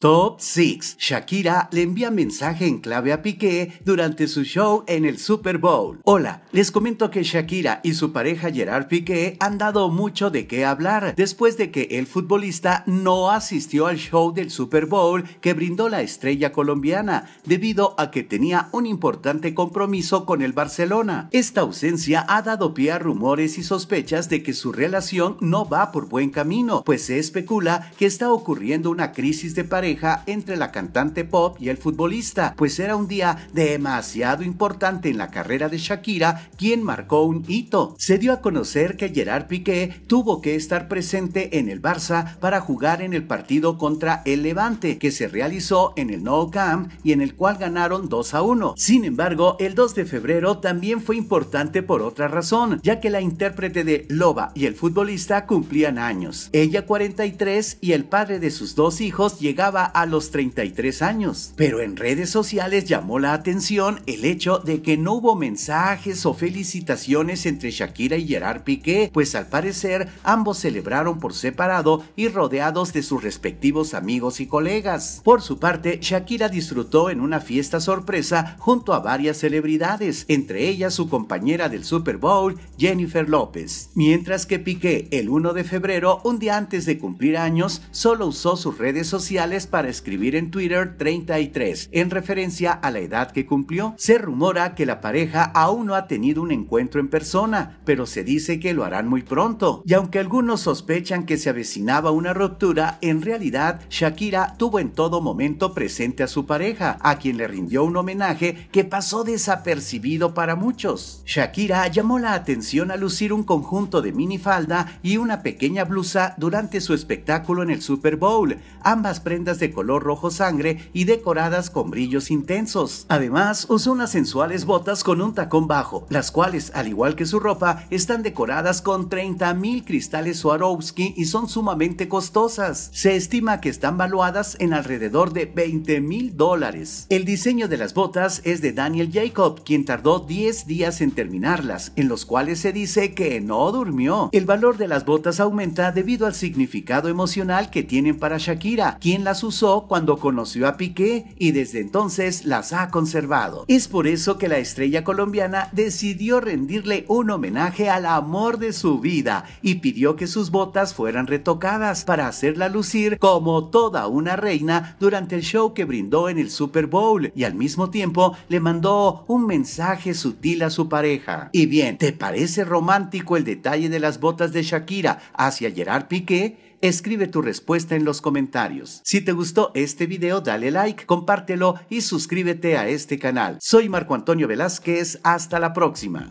Top 6. Shakira le envía mensaje en clave a Piqué durante su show en el Super Bowl. Hola, les comento que Shakira y su pareja Gerard Piqué han dado mucho de qué hablar después de que el futbolista no asistió al show del Super Bowl que brindó la estrella colombiana debido a que tenía un importante compromiso con el Barcelona. Esta ausencia ha dado pie a rumores y sospechas de que su relación no va por buen camino, pues se especula que está ocurriendo una crisis de pareja entre la cantante pop y el futbolista, pues era un día demasiado importante en la carrera de Shakira, quien marcó un hito. Se dio a conocer que Gerard Piqué tuvo que estar presente en el Barça para jugar en el partido contra el Levante, que se realizó en el No Camp y en el cual ganaron 2 a 1. Sin embargo, el 2 de febrero también fue importante por otra razón, ya que la intérprete de Loba y el futbolista cumplían años. Ella 43 y el padre de sus dos hijos llegaba a los 33 años, pero en redes sociales llamó la atención el hecho de que no hubo mensajes o felicitaciones entre Shakira y Gerard Piqué, pues al parecer ambos celebraron por separado y rodeados de sus respectivos amigos y colegas. Por su parte, Shakira disfrutó en una fiesta sorpresa junto a varias celebridades, entre ellas su compañera del Super Bowl, Jennifer López. Mientras que Piqué, el 1 de febrero, un día antes de cumplir años, solo usó sus redes sociales para escribir en Twitter 33, en referencia a la edad que cumplió. Se rumora que la pareja aún no ha tenido un encuentro en persona, pero se dice que lo harán muy pronto. Y aunque algunos sospechan que se avecinaba una ruptura, en realidad Shakira tuvo en todo momento presente a su pareja, a quien le rindió un homenaje que pasó desapercibido para muchos. Shakira llamó la atención al lucir un conjunto de minifalda y una pequeña blusa durante su espectáculo en el Super Bowl. Ambas prendas de color rojo sangre y decoradas con brillos intensos. Además, usa unas sensuales botas con un tacón bajo, las cuales, al igual que su ropa, están decoradas con 30.000 cristales Swarovski y son sumamente costosas. Se estima que están valuadas en alrededor de 20.000 dólares. El diseño de las botas es de Daniel Jacob, quien tardó 10 días en terminarlas, en los cuales se dice que no durmió. El valor de las botas aumenta debido al significado emocional que tienen para Shakira, quien las cuando conoció a Piqué y desde entonces las ha conservado. Es por eso que la estrella colombiana decidió rendirle un homenaje al amor de su vida y pidió que sus botas fueran retocadas para hacerla lucir como toda una reina durante el show que brindó en el Super Bowl y al mismo tiempo le mandó un mensaje sutil a su pareja. Y bien, ¿te parece romántico el detalle de las botas de Shakira hacia Gerard Piqué? Escribe tu respuesta en los comentarios. Si te gustó este video, dale like, compártelo y suscríbete a este canal. Soy Marco Antonio Velázquez, hasta la próxima.